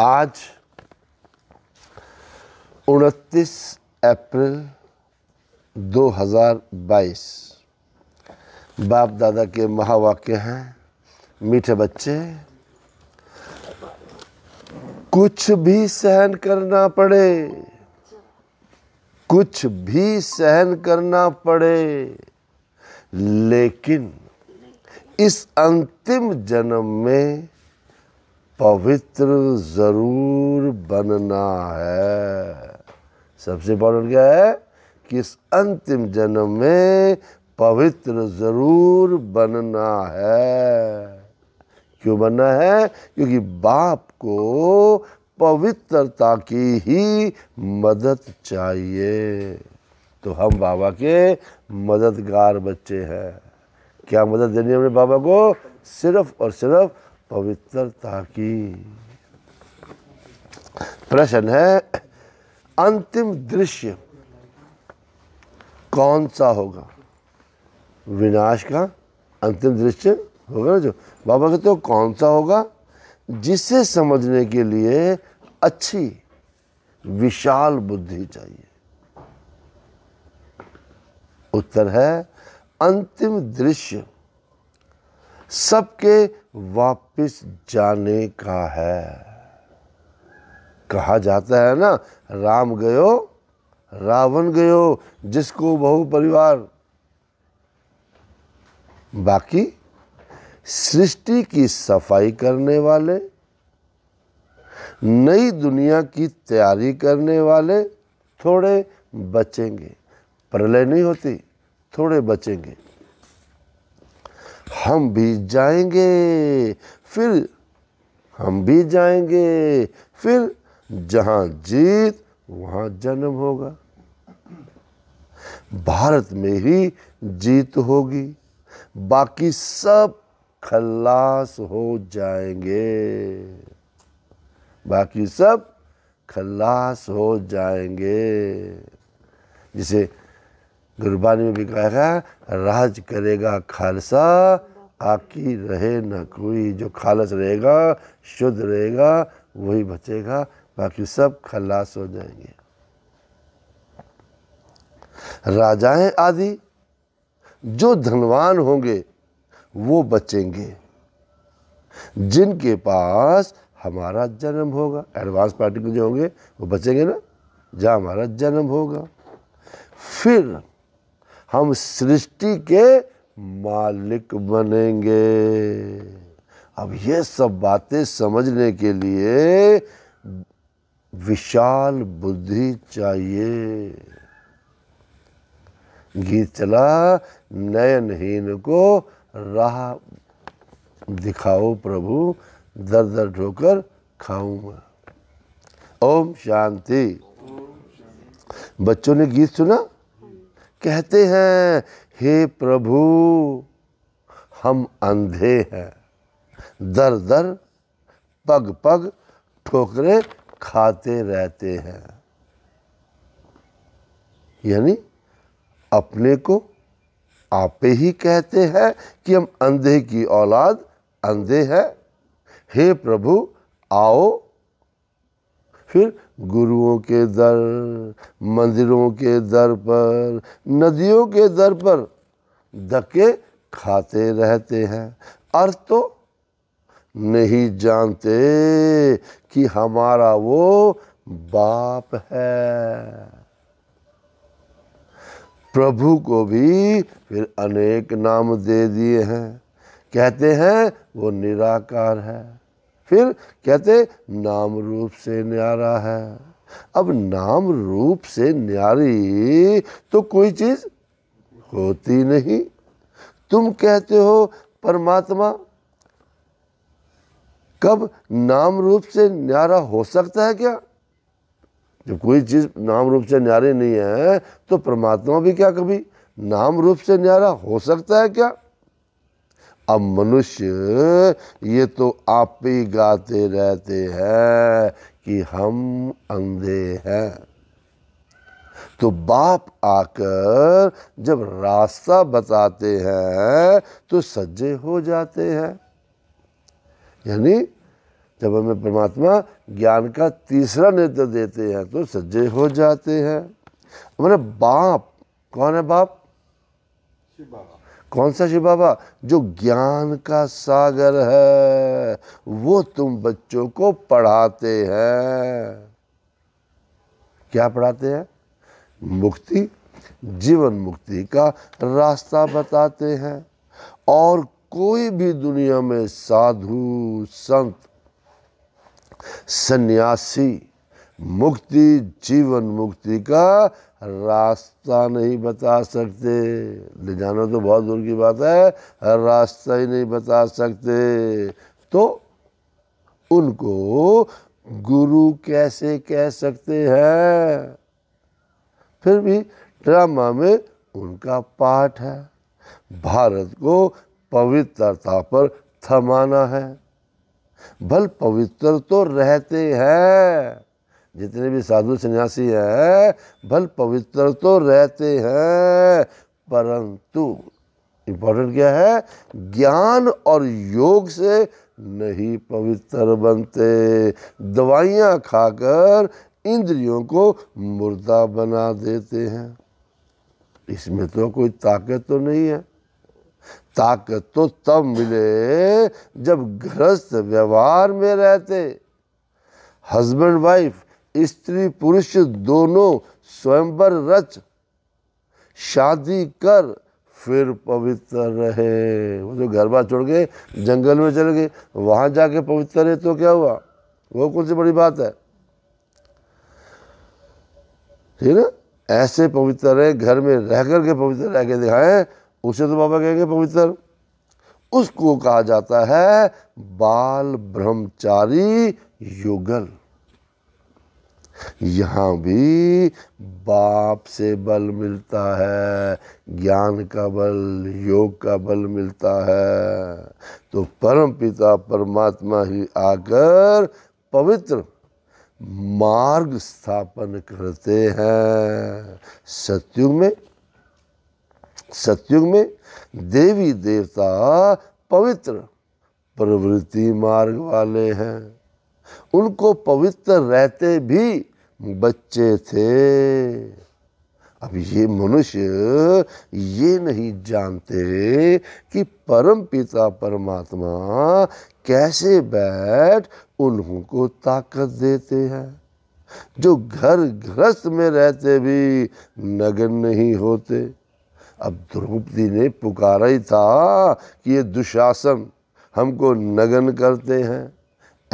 आज 29 अप्रैल 2022 बाप दादा के महावाक्य हैं मीठे बच्चे कुछ भी सहन करना पड़े कुछ भी सहन करना पड़े लेकिन इस अंतिम जन्म में पवित्र ज़रूर बनना है सबसे इम्पोर्टेंट क्या है कि इस अंतिम जन्म में पवित्र ज़रूर बनना है क्यों बनना है क्योंकि बाप को पवित्रता की ही मदद चाहिए तो हम बाबा के मददगार बच्चे हैं क्या मदद देनी है अपने बाबा को सिर्फ और सिर्फ पवित्रता की प्रश्न है अंतिम दृश्य कौन सा होगा विनाश का अंतिम दृश्य होगा ना जो बाबा कहते हो कौन सा होगा जिसे समझने के लिए अच्छी विशाल बुद्धि चाहिए उत्तर है अंतिम दृश्य सबके वापस जाने का है कहा जाता है ना राम गयो रावण गयो जिसको बहु परिवार बाकी सृष्टि की सफाई करने वाले नई दुनिया की तैयारी करने वाले थोड़े बचेंगे प्रलय नहीं होती थोड़े बचेंगे हम भी जाएंगे फिर हम भी जाएंगे फिर जहां जीत वहां जन्म होगा भारत में ही जीत होगी बाकी सब खल्लास हो जाएंगे बाकी सब खल्लास हो जाएंगे जिसे गुरबानी में भी कहा है राज करेगा खालसा आकी रहे न कोई जो खालस रहेगा शुद्ध रहेगा वही बचेगा बाकी सब खलास हो जाएंगे राजाएं आदि जो धनवान होंगे वो बचेंगे जिनके पास हमारा जन्म होगा एडवांस पार्टी के जो होंगे वो बचेंगे ना जहाँ हमारा जन्म होगा फिर हम सृष्टि के मालिक बनेंगे अब ये सब बातें समझने के लिए विशाल बुद्धि चाहिए गीत चला नयनहीन को राह दिखाओ प्रभु दर दर ढोकर खाऊंगा ओम शांति बच्चों ने गीत सुना कहते हैं हे प्रभु हम अंधे हैं दर दर पग पग ठोकरे खाते रहते हैं यानी अपने को आपे ही कहते हैं कि हम अंधे की औलाद अंधे हैं हे प्रभु आओ फिर गुरुओं के दर मंदिरों के दर पर नदियों के दर पर धक्के खाते रहते हैं अर्थ तो नहीं जानते कि हमारा वो बाप है प्रभु को भी फिर अनेक नाम दे दिए हैं कहते हैं वो निराकार है फिर कहते नाम रूप से न्यारा है अब नाम रूप से न्यारी तो कोई चीज होती नहीं तुम कहते हो परमात्मा कब नाम रूप से न्यारा हो सकता है क्या जब कोई चीज नाम रूप से न्यारी नहीं है तो परमात्मा भी क्या कभी नाम रूप से न्यारा हो सकता है क्या अब मनुष्य ये तो आप ही गाते रहते हैं कि हम अंधे हैं तो बाप आकर जब रास्ता बताते हैं तो सज्जे हो जाते हैं यानी जब हमें परमात्मा ज्ञान का तीसरा नेत्र देते हैं तो सज्जे हो जाते हैं हमारे बाप कौन है बाप शिव बाबा कौन सा शिव बाबा जो ज्ञान का सागर है वो तुम बच्चों को पढ़ाते हैं क्या पढ़ाते हैं मुक्ति जीवन मुक्ति का रास्ता बताते हैं और कोई भी दुनिया में साधु संत सन्यासी मुक्ति जीवन मुक्ति का रास्ता नहीं बता सकते ले जाना तो बहुत दूर की बात है रास्ता ही नहीं बता सकते तो उनको गुरु कैसे कह सकते हैं फिर भी ड्रामा में उनका पाठ है भारत को पवित्रता पर थमाना है भल पवित्र तो रहते हैं जितने भी साधु सन्यासी हैं भल पवित्र तो रहते हैं परंतु इम्पोर्टेंट क्या है ज्ञान और योग से नहीं पवित्र बनते दवाइयाँ खाकर इंद्रियों को मुर्दा बना देते हैं इसमें तो कोई ताकत तो नहीं है ताकत तो तब मिले जब गृहस्थ व्यवहार में रहते हस्बैंड वाइफ स्त्री पुरुष दोनों स्वयंवर रच शादी कर फिर पवित्र रहे वो जो घर बार छोड़ गए जंगल में चले गए वहां जाके पवित्र रहे तो क्या हुआ वो कौन सी बड़ी बात है ठीक है ऐसे पवित्र रहे घर में रह करके पवित्र रह के दिखाए उसे तो बाबा कहेंगे पवित्र उसको कहा जाता है बाल ब्रह्मचारी युगल यहाँ भी बाप से बल मिलता है ज्ञान का बल योग का बल मिलता है तो परम पिता परमात्मा ही आकर पवित्र मार्ग स्थापन करते हैं सत्युग में सत्युग में देवी देवता पवित्र प्रवृत्ति मार्ग वाले हैं उनको पवित्र रहते भी बच्चे थे अब ये मनुष्य ये नहीं जानते कि परम पिता परमात्मा कैसे बैठ उन्हों को ताकत देते हैं जो घर गृहस्थ में रहते भी नगन नहीं होते अब द्रौपदी ने पुकारा ही था कि ये दुशासन हमको नगन करते हैं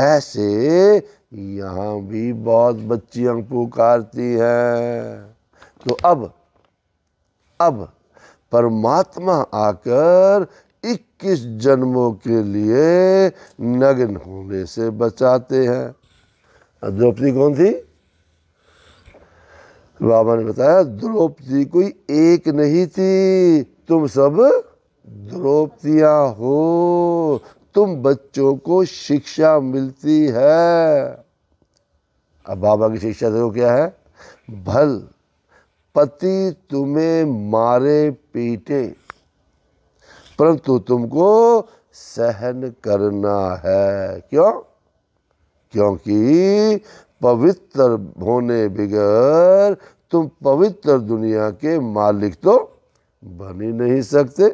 ऐसे यहाँ भी बहुत बच्चियाँ पुकारती हैं तो अब अब परमात्मा आकर 21 जन्मों के लिए नग्न होने से बचाते हैं द्रौपदी कौन थी बाबा ने बताया द्रौपदी कोई एक नहीं थी तुम सब द्रौपदियाँ हो तुम बच्चों को शिक्षा मिलती है अब बाबा की शिक्षा देखो क्या है भल पति तुम्हें मारे पीटे परंतु तुमको सहन करना है क्यों क्योंकि पवित्र होने बगैर तुम पवित्र दुनिया के मालिक तो बन ही नहीं सकते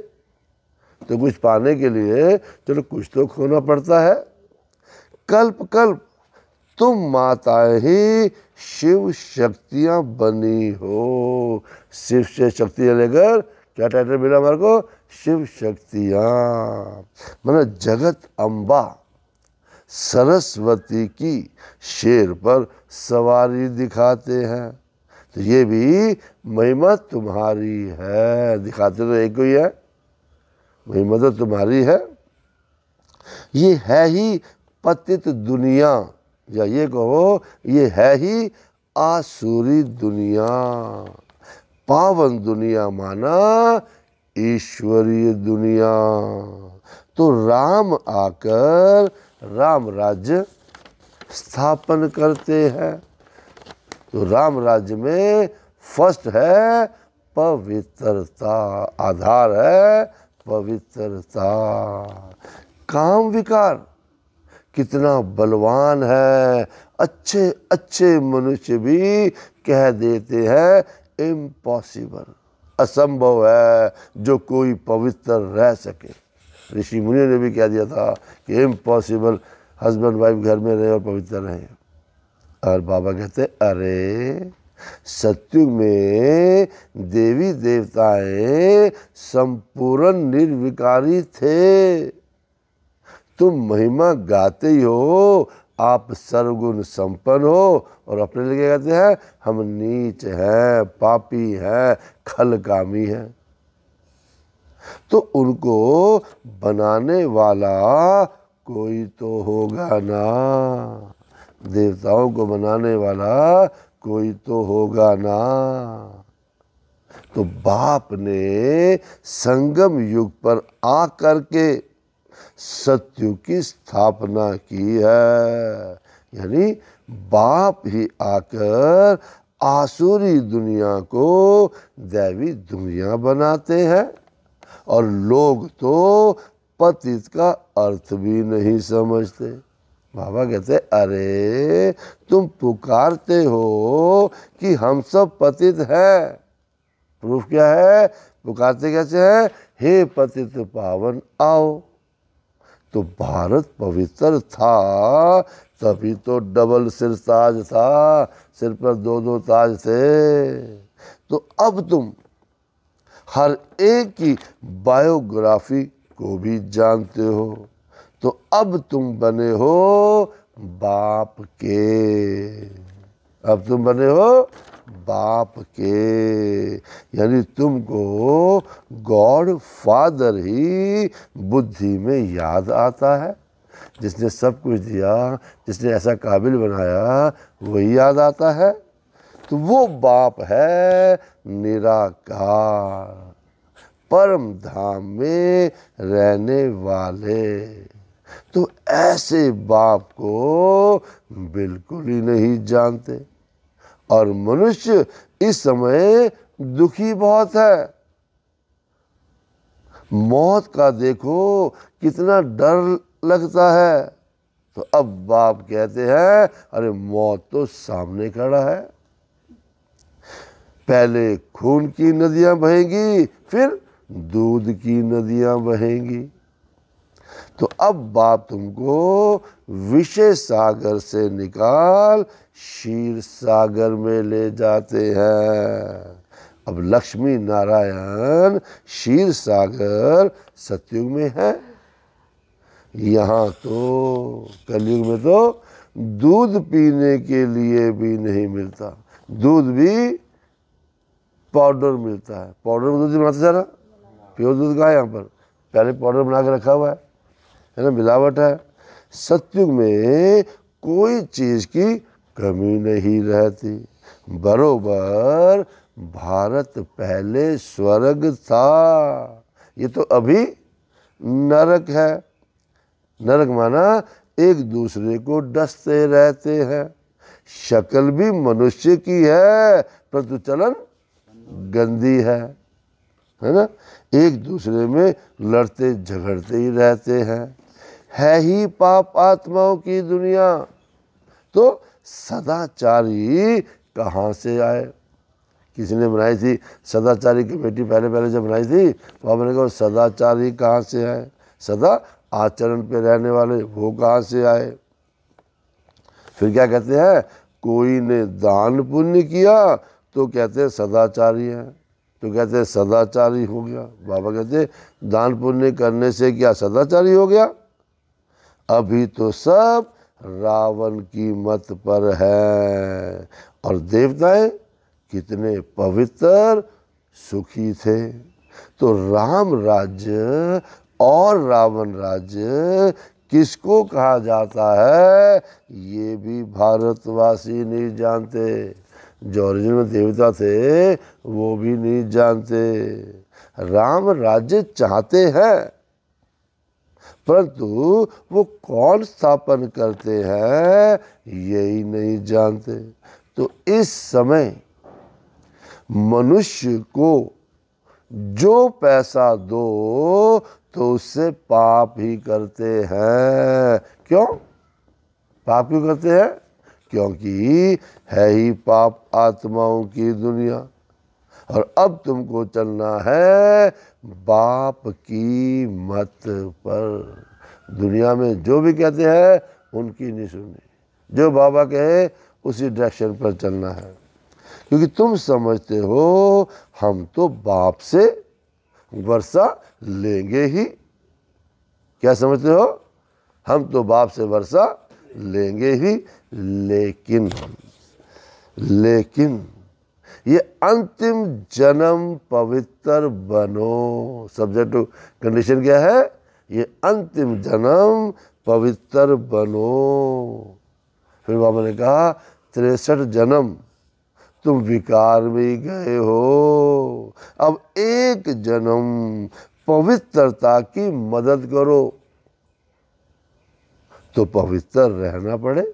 तो कुछ पाने के लिए चलो कुछ तो खोना पड़ता है कल्प कल्प तुम माता ही शिव शक्तियां बनी हो शिव से शक्तियां लेकर क्या टाइटल मिला हमारे को शिव शक्तियाँ मतलब जगत अम्बा सरस्वती की शेर पर सवारी दिखाते हैं तो ये भी महिमा तुम्हारी है दिखाते तो एक ही है वही मदद तुम्हारी है ये है ही पतित दुनिया या ये कहो ये है ही आसुरी दुनिया पावन दुनिया माना ईश्वरीय दुनिया तो राम आकर राम राज्य स्थापन करते हैं तो राम राज्य में फर्स्ट है पवित्रता आधार है पवित्रता काम विकार कितना बलवान है अच्छे अच्छे मनुष्य भी कह देते हैं इम्पॉसिबल असंभव है जो कोई पवित्र रह सके ऋषि मुनि ने भी कह दिया था कि इम्पॉसिबल हस्बैंड वाइफ घर में रहे और पवित्र रहे और बाबा कहते अरे सत्युग में देवी देवताएं संपूर्ण निर्विकारी थे तुम महिमा गाते ही हो आप सर्वगुण संपन्न हो और अपने लिए कहते हैं हम नीच हैं पापी हैं खलकामी हैं तो उनको बनाने वाला कोई तो होगा ना देवताओं को बनाने वाला कोई तो होगा ना तो बाप ने संगम युग पर आ करके सत्यु की स्थापना की है यानी बाप ही आकर आसुरी दुनिया को दैवी दुनिया बनाते हैं और लोग तो पतित का अर्थ भी नहीं समझते बाबा कहते अरे तुम पुकारते हो कि हम सब पतित हैं प्रूफ क्या है पुकारते कैसे हैं हे पतित पावन आओ तो भारत पवित्र था तभी तो डबल सिर ताज था सिर पर दो दो ताज थे तो अब तुम हर एक की बायोग्राफी को भी जानते हो तो अब तुम बने हो बाप के अब तुम बने हो बाप के यानी तुमको गॉड फादर ही बुद्धि में याद आता है जिसने सब कुछ दिया जिसने ऐसा काबिल बनाया वही याद आता है तो वो बाप है निराकार परम धाम में रहने वाले तो ऐसे बाप को बिल्कुल ही नहीं जानते और मनुष्य इस समय दुखी बहुत है मौत का देखो कितना डर लगता है तो अब बाप कहते हैं अरे मौत तो सामने खड़ा है पहले खून की नदियां बहेंगी फिर दूध की नदियां बहेंगी तो अब बाप तुमको विषय सागर से निकाल शीर सागर में ले जाते हैं अब लक्ष्मी नारायण शीर सागर सतयुग में है यहाँ तो कलयुग में तो दूध पीने के लिए भी नहीं मिलता दूध भी पाउडर मिलता है पाउडर में दूध बनाते रहा प्योर दूध का है यहाँ पर पहले पाउडर बना के रखा हुआ है है ना मिलावट है सत्युग में कोई चीज़ की कमी नहीं रहती बरोबर भारत पहले स्वर्ग था ये तो अभी नरक है नरक माना एक दूसरे को डसते रहते हैं शक्ल भी मनुष्य की है परंतु चलन गंदी है है ना एक दूसरे में लड़ते झगड़ते ही रहते हैं है ही पाप आत्माओं की दुनिया तो सदाचारी कहाँ से आए किसी ने बनाई थी सदाचारी कमेटी पहले पहले जब बनाई थी तो आपने कहा सदाचारी कहाँ से आए सदा आचरण पे रहने वाले वो कहाँ से आए फिर क्या कहते हैं कोई ने दान पुण्य किया तो कहते हैं सदाचारी है तो कहते हैं सदाचारी हो गया बाबा कहते दान पुण्य करने से क्या सदाचारी हो गया अभी तो सब रावण की मत पर है और देवताएं कितने पवित्र सुखी थे तो राम राज्य और रावण राज्य किसको कहा जाता है ये भी भारतवासी नहीं जानते जो ऑरिजिनल देवता थे वो भी नहीं जानते राम राज्य चाहते हैं परंतु वो कौन स्थापन करते हैं यही नहीं जानते तो इस समय मनुष्य को जो पैसा दो तो उससे पाप ही करते हैं क्यों पाप क्यों करते हैं क्योंकि है ही पाप आत्माओं की दुनिया और अब तुमको चलना है बाप की मत पर दुनिया में जो भी कहते हैं उनकी नहीं सुननी जो बाबा कहे उसी डायरेक्शन पर चलना है क्योंकि तुम समझते हो हम तो बाप से वर्षा लेंगे ही क्या समझते हो हम तो बाप से वर्षा लेंगे ही लेकिन लेकिन ये अंतिम जन्म पवित्र बनो सब्जेक्ट टू कंडीशन क्या है ये अंतिम जन्म पवित्र बनो फिर बाबा ने कहा तिरसठ जन्म तुम विकार में ही गए हो अब एक जन्म पवित्रता की मदद करो तो पवित्र रहना पड़े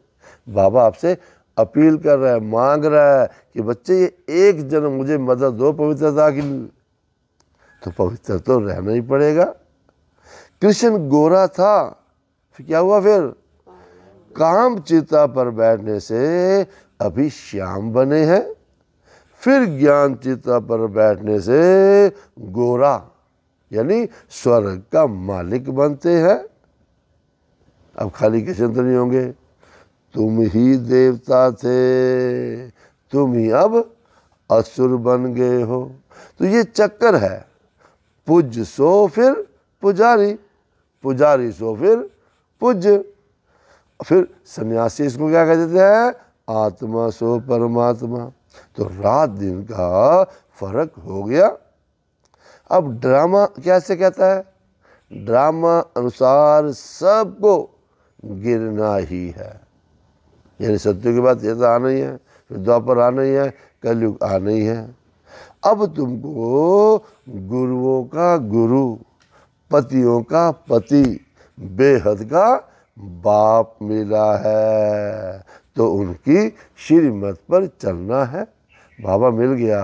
बाबा आपसे अपील कर रहा है मांग रहा है कि बच्चे ये एक जन्म मुझे मदद दो पवित्रता की तो पवित्र तो रहना ही पड़ेगा कृष्ण गोरा था फिर क्या हुआ फिर काम चिता पर बैठने से अभी श्याम बने हैं फिर ज्ञान चिता पर बैठने से गोरा यानी स्वर्ग का मालिक बनते हैं अब खाली कृष्ण तो नहीं होंगे तुम ही देवता थे तुम ही अब असुर बन गए हो तो ये चक्कर है पूज सो फिर पुजारी पुजारी सो फिर पुज फिर सन्यासी इसको क्या कह देते हैं आत्मा सो परमात्मा तो रात दिन का फर्क हो गया अब ड्रामा कैसे कहता है ड्रामा अनुसार सबको गिरना ही है यानी की के बाद तो आना ही है फिर द्वापर आना ही है कलयुग आना ही है अब तुमको गुरुओं का गुरु पतियों का पति बेहद का बाप मिला है तो उनकी श्रीमत पर चलना है बाबा मिल गया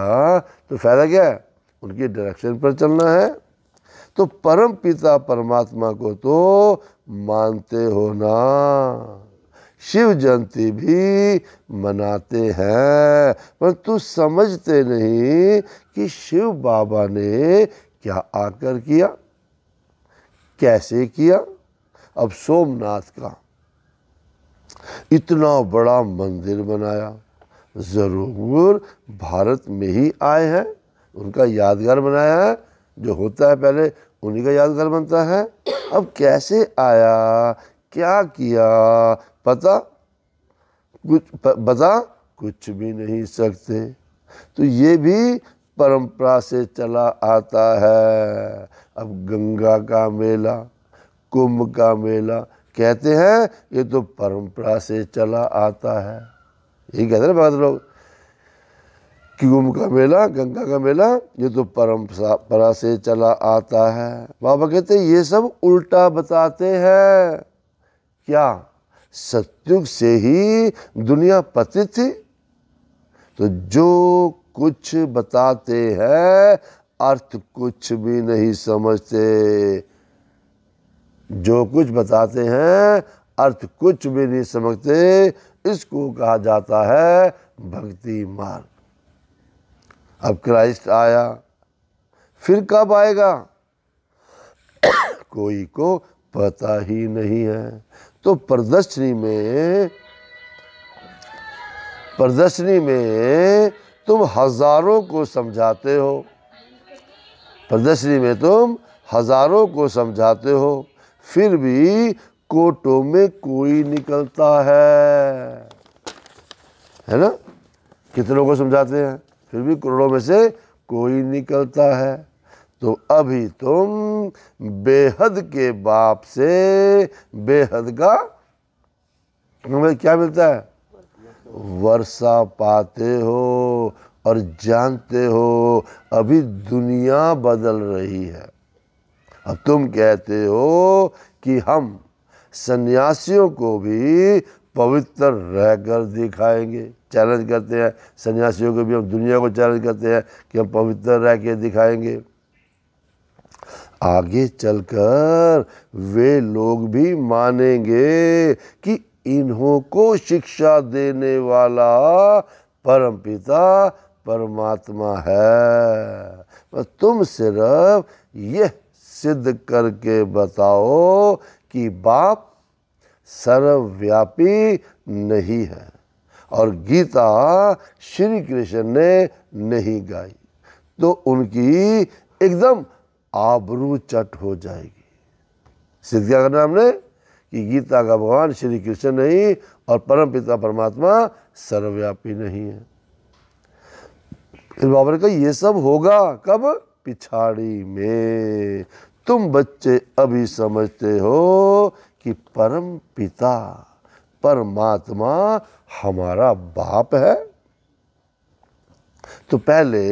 तो फायदा क्या है उनकी डायरेक्शन पर चलना है तो परम पिता परमात्मा को तो मानते हो ना शिव जयंती भी मनाते हैं परंतु समझते नहीं कि शिव बाबा ने क्या आकर किया कैसे किया अब सोमनाथ का इतना बड़ा मंदिर बनाया ज़रूर भारत में ही आए हैं उनका यादगार बनाया है जो होता है पहले उन्हीं का यादगार बनता है अब कैसे आया क्या किया पता कुछ बता कुछ भी नहीं सकते तो ये भी परंपरा से चला आता है अब गंगा का मेला कुंभ का मेला कहते हैं ये तो परंपरा से चला आता है यही कहते ना बात लोग कि कुंभ का मेला गंगा का मेला ये तो परंपरा से चला आता है बाबा कहते हैं ये सब उल्टा बताते हैं क्या सत्युग से ही दुनिया पतित थी तो जो कुछ बताते हैं अर्थ कुछ भी नहीं समझते जो कुछ बताते हैं अर्थ कुछ भी नहीं समझते इसको कहा जाता है भक्ति मार्ग अब क्राइस्ट आया फिर कब आएगा कोई को पता ही नहीं है तो प्रदर्शनी में प्रदर्शनी में तुम हजारों को समझाते हो प्रदर्शनी में तुम हजारों को समझाते हो फिर भी कोटों में कोई निकलता है है ना कितनों को समझाते हैं फिर भी करोड़ों में से कोई निकलता है तो अभी तुम बेहद के बाप से बेहद का हमें क्या मिलता है वर्षा पाते हो और जानते हो अभी दुनिया बदल रही है अब तुम कहते हो कि हम सन्यासियों को भी पवित्र रहकर दिखाएंगे चैलेंज करते हैं सन्यासियों को भी हम दुनिया को चैलेंज करते हैं कि हम पवित्र रह के दिखाएंगे आगे चलकर वे लोग भी मानेंगे कि इन्हों को शिक्षा देने वाला परमपिता परमात्मा है तुम सिर्फ यह सिद्ध करके बताओ कि बाप सर्वव्यापी नहीं है और गीता श्री कृष्ण ने नहीं गाई तो उनकी एकदम आबरू चट हो जाएगी सिद्धिया क्या करना हमने कि गीता का भगवान श्री कृष्ण नहीं और परम पिता परमात्मा सर्वव्यापी नहीं है फिर बाबा ने कहा ये सब होगा कब पिछाड़ी में तुम बच्चे अभी समझते हो कि परम पिता परमात्मा हमारा बाप है तो पहले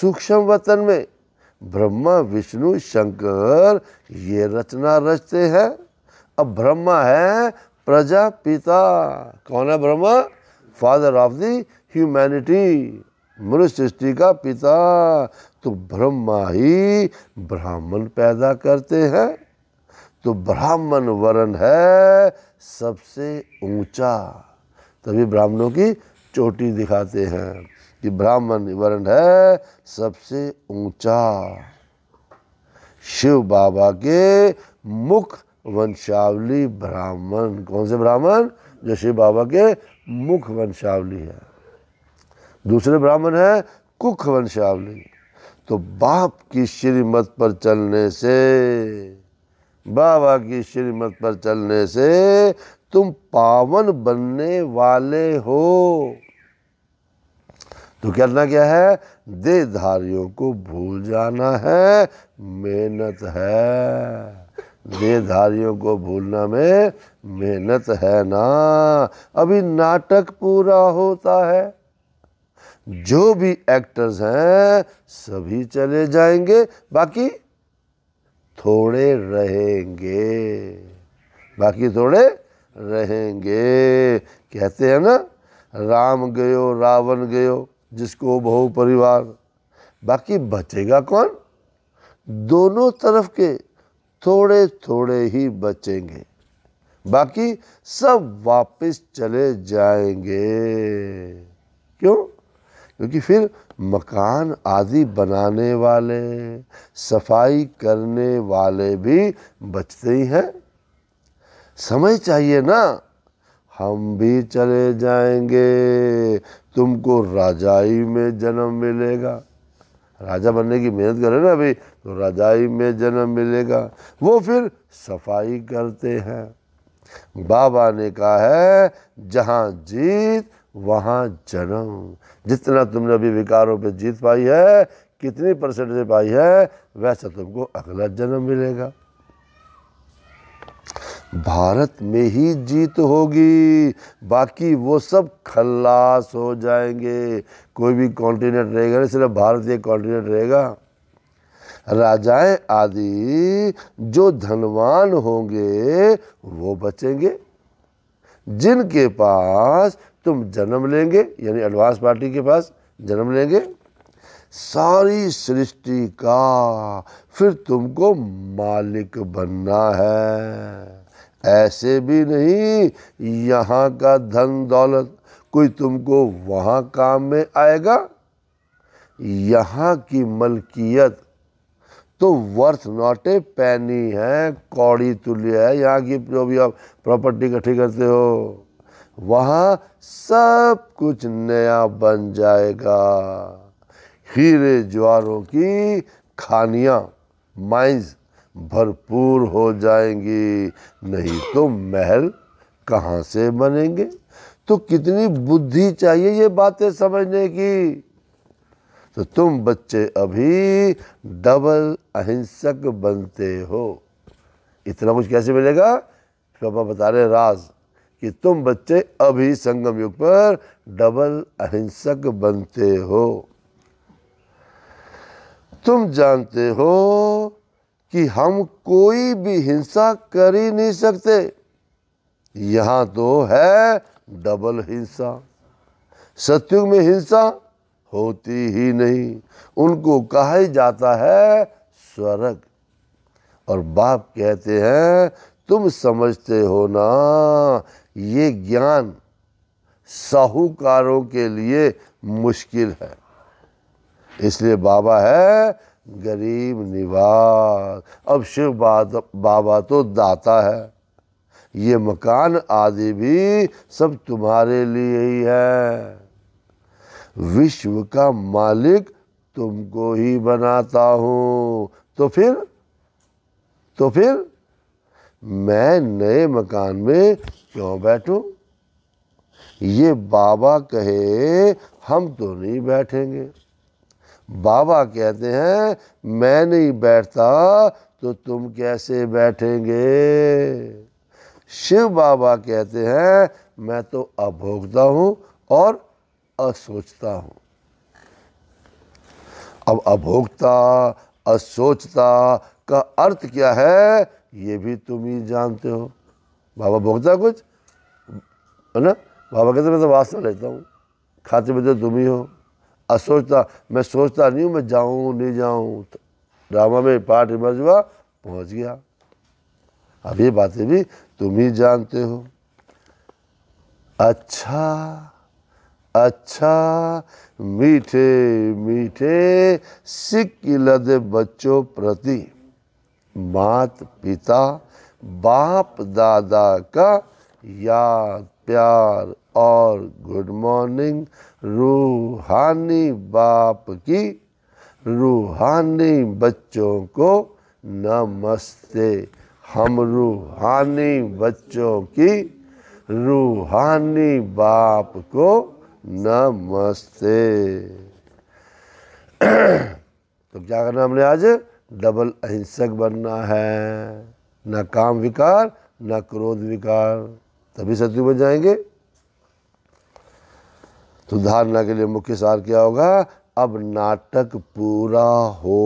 सूक्ष्म वतन में ब्रह्मा विष्णु शंकर ये रचना रचते हैं अब ब्रह्मा है प्रजा पिता कौन है Brahma father of the humanity मनुष्य सृष्टि का पिता तो ब्रह्मा ही ब्राह्मण पैदा करते हैं तो ब्राह्मण वर्ण है सबसे ऊंचा तभी ब्राह्मणों की चोटी दिखाते हैं कि ब्राह्मण वर्ण है सबसे ऊंचा शिव बाबा के मुख वंशावली ब्राह्मण कौन से ब्राह्मण जो शिव बाबा के मुख वंशावली है दूसरे ब्राह्मण है कुख वंशावली तो बाप की श्रीमत पर चलने से बाबा की श्रीमत पर चलने से तुम पावन बनने वाले हो तो करना क्या है देहधारियों को भूल जाना है मेहनत है देहधारियों को भूलना में मेहनत है ना अभी नाटक पूरा होता है जो भी एक्टर्स हैं सभी चले जाएंगे बाकी थोड़े रहेंगे बाकी थोड़े रहेंगे कहते हैं ना राम गयो रावण गयो जिसको बहु परिवार बाकी बचेगा कौन दोनों तरफ के थोड़े थोड़े ही बचेंगे बाकी सब वापस चले जाएंगे क्यों क्योंकि फिर मकान आदि बनाने वाले सफाई करने वाले भी बचते ही हैं समय चाहिए ना हम भी चले जाएंगे तुमको राजाई में जन्म मिलेगा राजा बनने की मेहनत करे ना अभी तो राजाई में जन्म मिलेगा वो फिर सफाई करते हैं बाबा ने कहा है जहाँ जीत वहाँ जन्म जितना तुमने अभी विकारों पे जीत पाई है कितनी परसेंट से पाई है वैसा तुमको अगला जन्म मिलेगा भारत में ही जीत होगी बाकी वो सब खल्लास हो जाएंगे कोई भी कॉन्टिनेंट रहेगा नहीं सिर्फ भारत एक कॉन्टिनेंट रहेगा राजाएं आदि जो धनवान होंगे वो बचेंगे जिनके पास तुम जन्म लेंगे यानी एडवांस पार्टी के पास जन्म लेंगे सारी सृष्टि का फिर तुमको मालिक बनना है ऐसे भी नहीं यहाँ का धन दौलत कोई तुमको वहाँ काम में आएगा यहाँ की मलकियत तो वर्थ नॉट ए पैनी है कौड़ी तुल्य है यहाँ की जो भी आप प्रॉपर्टी इकट्ठी करते हो वहाँ सब कुछ नया बन जाएगा हीरे ज्वारों की खानियाँ माइंस भरपूर हो जाएंगी नहीं तो महल कहाँ से बनेंगे तो कितनी बुद्धि चाहिए ये बातें समझने की तो तुम बच्चे अभी डबल अहिंसक बनते हो इतना कुछ कैसे मिलेगा पापा बता रहे राज कि तुम बच्चे अभी संगम युग पर डबल अहिंसक बनते हो तुम जानते हो कि हम कोई भी हिंसा कर ही नहीं सकते यहां तो है डबल हिंसा सत्युग में हिंसा होती ही नहीं उनको कहा ही जाता है स्वर्ग और बाप कहते हैं तुम समझते हो ना ये ज्ञान साहूकारों के लिए मुश्किल है इसलिए बाबा है गरीब निवास अब शिव बाबा तो दाता है ये मकान आदि भी सब तुम्हारे लिए ही है विश्व का मालिक तुमको ही बनाता हूँ तो फिर तो फिर मैं नए मकान में क्यों बैठूं? ये बाबा कहे हम तो नहीं बैठेंगे बाबा कहते हैं मैं नहीं बैठता तो तुम कैसे बैठेंगे शिव बाबा कहते हैं मैं तो अभोगता हूँ और असोचता हूँ अब अभोगता असोचता का अर्थ क्या है ये भी तुम ही जानते हो बाबा भोगता कुछ है ना बाबा कहते मैं तो वासना लेता हूँ खाते में तो तुम ही हो असोचता मैं सोचता नहीं हूँ मैं जाऊँ नहीं जाऊँ तो ड्रामा में पाठ हुआ पहुँच गया अब ये बातें भी तुम ही जानते हो अच्छा अच्छा मीठे मीठे सिक्की लदे बच्चों प्रति मात पिता बाप दादा का याद प्यार और गुड मॉर्निंग रूहानी बाप की रूहानी बच्चों को नमस्ते हम रूहानी बच्चों की रूहानी बाप को नमस्ते तो क्या करना हमने आज डबल अहिंसक बनना है ना काम विकार ना क्रोध विकार तभी सत्यु बन जाएंगे तो धारणा के लिए मुख्य सार क्या होगा अब नाटक पूरा हो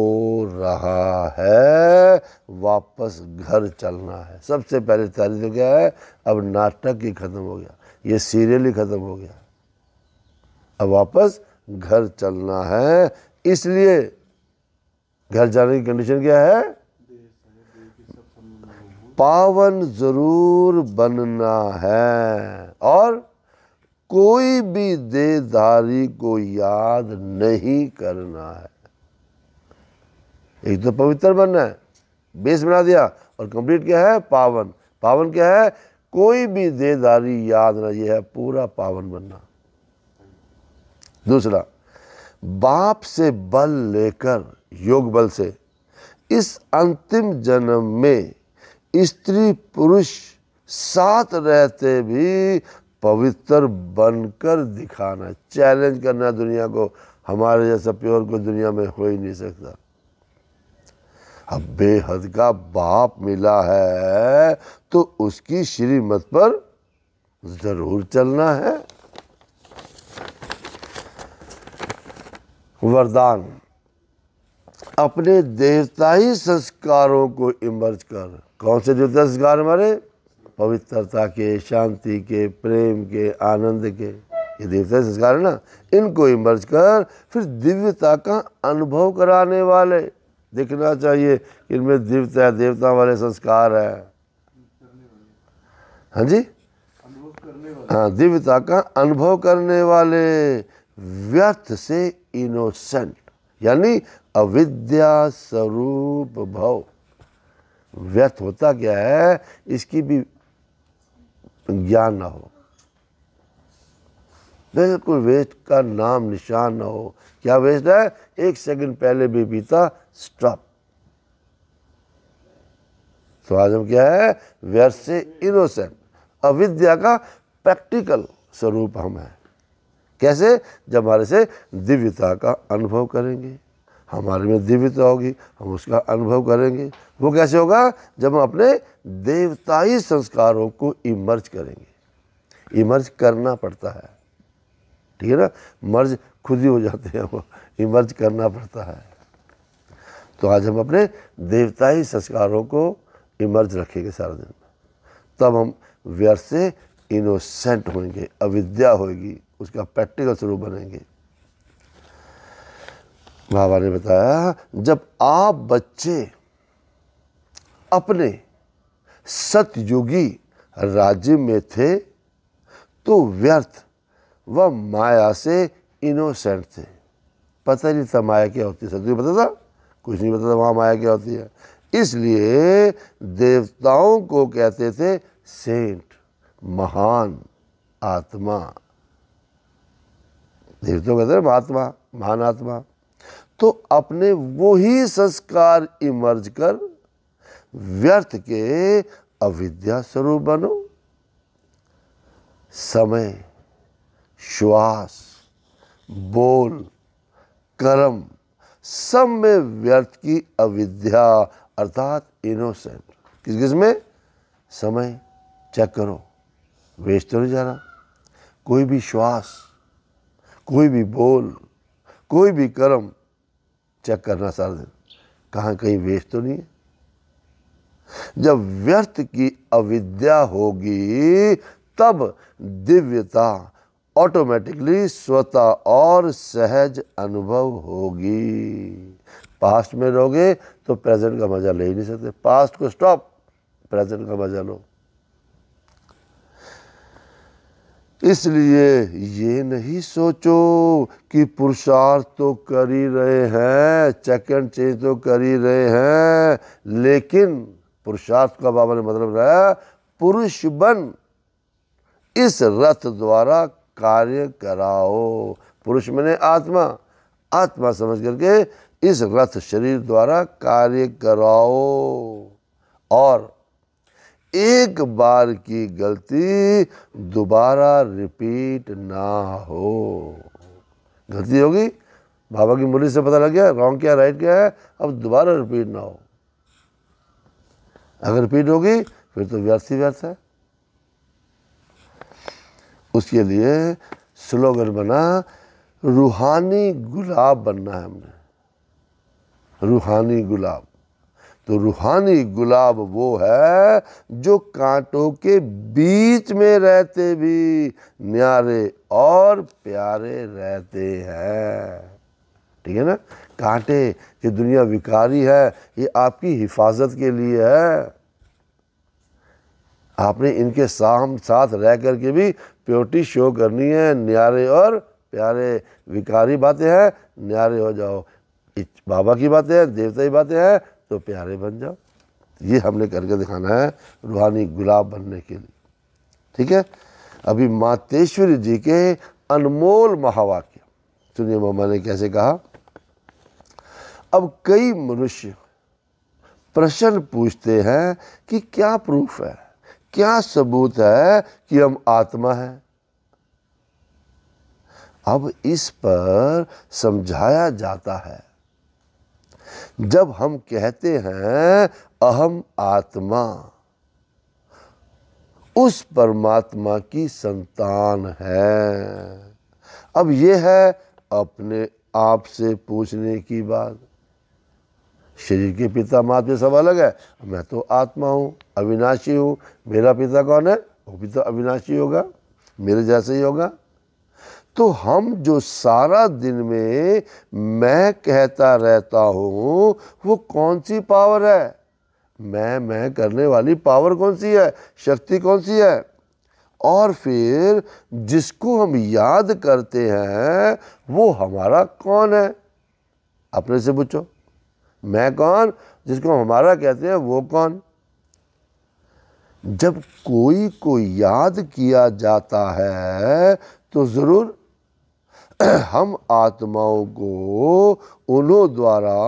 रहा है वापस घर चलना है सबसे पहले तारीफ तो क्या है अब नाटक ही ख़त्म हो गया ये सीरियल ही ख़त्म हो गया अब वापस घर चलना है इसलिए घर जाने की कंडीशन क्या है पावन ज़रूर बनना है और कोई भी देदारी को याद नहीं करना है एक तो पवित्र बनना है बेस बना दिया और कंप्लीट क्या है पावन पावन क्या है कोई भी देदारी याद ना यह है पूरा पावन बनना दूसरा बाप से बल लेकर योग बल से इस अंतिम जन्म में स्त्री पुरुष साथ रहते भी पवित्र बनकर दिखाना चैलेंज करना दुनिया को हमारे जैसा प्योर को दुनिया में हो ही नहीं सकता अब बेहद का बाप मिला है तो उसकी श्रीमत पर जरूर चलना है वरदान अपने देवताई संस्कारों को इमर्ज कर कौन से देवता संस्कार हमारे पवित्रता के शांति के प्रेम के आनंद के ये देवता संस्कार है ना इनको इमर्ज कर फिर दिव्यता का अनुभव कराने वाले देखना चाहिए कि इनमें दिव्यता है देवता वाले संस्कार है हाँ जी हाँ दिव्यता का अनुभव करने वाले व्यर्थ से इनोसेंट यानी अविद्या स्वरूप भव व्यर्थ होता क्या है इसकी भी ज्ञान ना हो बिल्कुल वेस्ट का नाम निशान ना हो क्या वेस्ट है एक सेकंड पहले भी बीता स्टॉप तो आज हम क्या है व्यर्थ से इनोसेंट अविद्या का प्रैक्टिकल स्वरूप हम है कैसे जब हमारे से दिव्यता का अनुभव करेंगे हमारे में दिव्यता होगी हम उसका अनुभव करेंगे वो कैसे होगा जब हम अपने देवताई संस्कारों को इमर्ज करेंगे इमर्ज करना पड़ता है ठीक है ना मर्ज खुद ही हो जाते हैं वो इमर्ज करना पड़ता है तो आज हम अपने देवताई संस्कारों को इमर्ज रखेंगे सारा दिन तब हम व्यर्थ से इनोसेंट होंगे अविद्या होगी उसका प्रैक्टिकल स्वरूप बनेंगे बाबा ने बताया जब आप बच्चे अपने सतयुगी राज्य में थे तो व्यर्थ व माया से इनोसेंट थे पता नहीं था माया क्या होती है सतयुग पता था कुछ नहीं पता था वहाँ माया क्या होती है इसलिए देवताओं को कहते थे सेंट महान आत्मा देवताओं कहते थे महात्मा महान आत्मा तो अपने वो ही संस्कार इमर्ज कर व्यर्थ के अविद्या स्वरूप बनो समय श्वास बोल कर्म सब में व्यर्थ की अविद्या अर्थात इनोसेंट किस किस में समय चेक करो वेस्ट तो नहीं जा रहा कोई भी श्वास कोई भी बोल कोई भी कर्म चेक करना सारा दिन कहाँ कहीं वेस्ट तो नहीं है जब व्यर्थ की अविद्या होगी तब दिव्यता ऑटोमेटिकली स्वतः और सहज अनुभव होगी पास्ट में रहोगे तो प्रेजेंट का मजा ले ही नहीं सकते पास्ट को स्टॉप प्रेजेंट का मजा लो इसलिए ये नहीं सोचो कि पुरुषार्थ तो कर ही रहे हैं चेक चेंज तो कर ही रहे हैं लेकिन पुरुषार्थ का बाबा ने मतलब रहा पुरुष बन इस रथ द्वारा कार्य कराओ पुरुष मैंने आत्मा आत्मा समझ करके इस रथ शरीर द्वारा कार्य कराओ और एक बार की गलती दोबारा रिपीट ना हो गलती होगी बाबा की मुरली से पता लग गया रॉन्ग क्या राइट क्या है अब दोबारा रिपीट ना हो अगर रिपीट होगी फिर तो व्यर्थ ही व्यर्थ है उसके लिए स्लोगन बना रूहानी गुलाब बनना है हमने रूहानी गुलाब तो रूहानी गुलाब वो है जो कांटों के बीच में रहते भी न्यारे और प्यारे रहते हैं ठीक है ना कांटे ये दुनिया विकारी है ये आपकी हिफाजत के लिए है आपने इनके साम साथ रह कर के भी प्योरिटी शो करनी है न्यारे और प्यारे विकारी बातें हैं न्यारे हो जाओ बाबा की बातें हैं देवता की बातें हैं तो प्यारे बन जाओ ये हमने करके दिखाना है रूहानी गुलाब बनने के लिए ठीक है अभी मातेश्वरी जी के अनमोल महावाक्य सुनिए मामा ने कैसे कहा अब कई मनुष्य प्रश्न पूछते हैं कि क्या प्रूफ है क्या सबूत है कि हम आत्मा हैं अब इस पर समझाया जाता है जब हम कहते हैं अहम आत्मा उस परमात्मा की संतान है अब यह है अपने आप से पूछने की बात शरीर के पिता मात में सब अलग है मैं तो आत्मा हूँ अविनाशी हूँ मेरा पिता कौन है वो भी तो अविनाशी होगा मेरे जैसे ही होगा तो हम जो सारा दिन में मैं कहता रहता हूँ वो कौन सी पावर है मैं मैं करने वाली पावर कौन सी है शक्ति कौन सी है और फिर जिसको हम याद करते हैं वो हमारा कौन है अपने से पूछो मैं कौन जिसको हमारा कहते हैं वो कौन जब कोई को याद किया जाता है तो ज़रूर हम आत्माओं को उन्हों द्वारा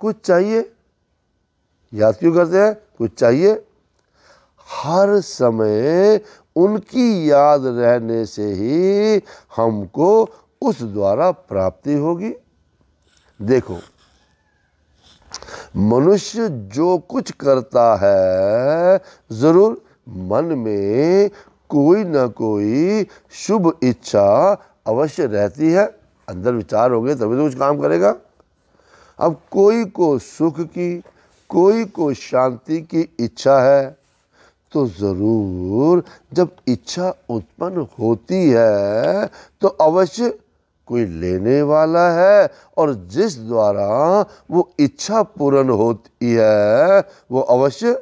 कुछ चाहिए याद क्यों करते हैं कुछ चाहिए हर समय उनकी याद रहने से ही हमको उस द्वारा प्राप्ति होगी देखो मनुष्य जो कुछ करता है ज़रूर मन में कोई ना कोई शुभ इच्छा अवश्य रहती है अंदर विचार होंगे तभी तो कुछ काम करेगा अब कोई को सुख की कोई को शांति की इच्छा है तो ज़रूर जब इच्छा उत्पन्न होती है तो अवश्य कोई लेने वाला है और जिस द्वारा वो इच्छा पूर्ण होती है वो अवश्य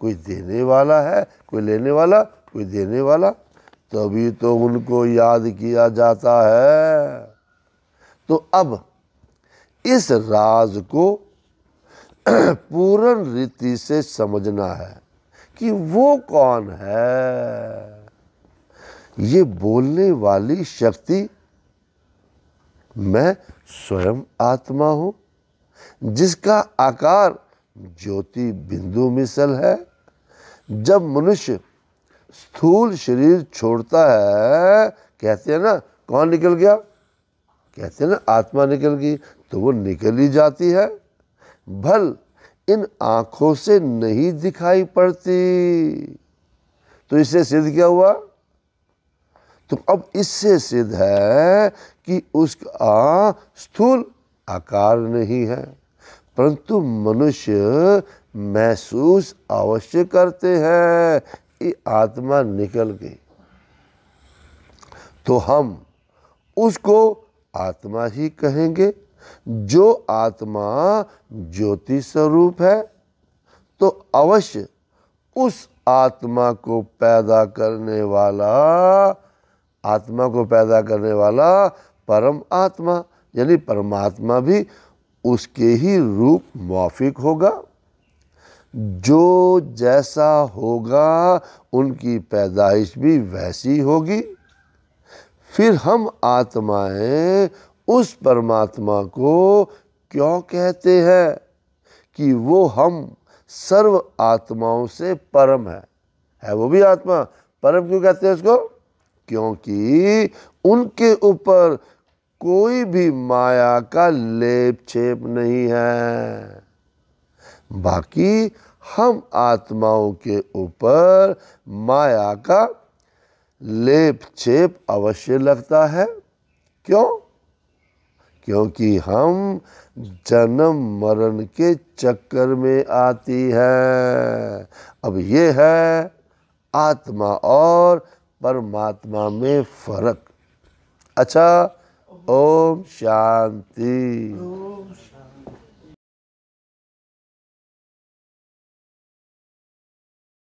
कोई देने वाला है कोई लेने वाला कोई देने वाला तभी तो उनको याद किया जाता है तो अब इस राज को पूर्ण रीति से समझना है कि वो कौन है ये बोलने वाली शक्ति मैं स्वयं आत्मा हूं जिसका आकार ज्योति बिंदु मिसल है जब मनुष्य स्थूल शरीर छोड़ता है कहते हैं ना कौन निकल गया कहते हैं ना आत्मा निकल गई तो वो निकल ही जाती है भल इन आँखों से नहीं दिखाई पड़ती तो इससे सिद्ध क्या हुआ तो अब इससे सिद्ध है कि उसका स्थूल आकार नहीं है परंतु मनुष्य महसूस अवश्य करते हैं की आत्मा निकल गई तो हम उसको आत्मा ही कहेंगे जो आत्मा ज्योति स्वरूप है तो अवश्य उस आत्मा को पैदा करने वाला आत्मा को पैदा करने वाला परम आत्मा यानी परमात्मा भी उसके ही रूप माफिक होगा जो जैसा होगा उनकी पैदाइश भी वैसी होगी फिर हम आत्माएं उस परमात्मा को क्यों कहते हैं कि वो हम सर्व आत्माओं से परम है है वो भी आत्मा परम क्यों कहते हैं उसको क्योंकि उनके ऊपर कोई भी माया का लेप छेप नहीं है बाकी हम आत्माओं के ऊपर माया का लेप छेप अवश्य लगता है क्यों क्योंकि हम जन्म मरण के चक्कर में आती है अब ये है आत्मा और परमात्मा में फर्क अच्छा ओम शांति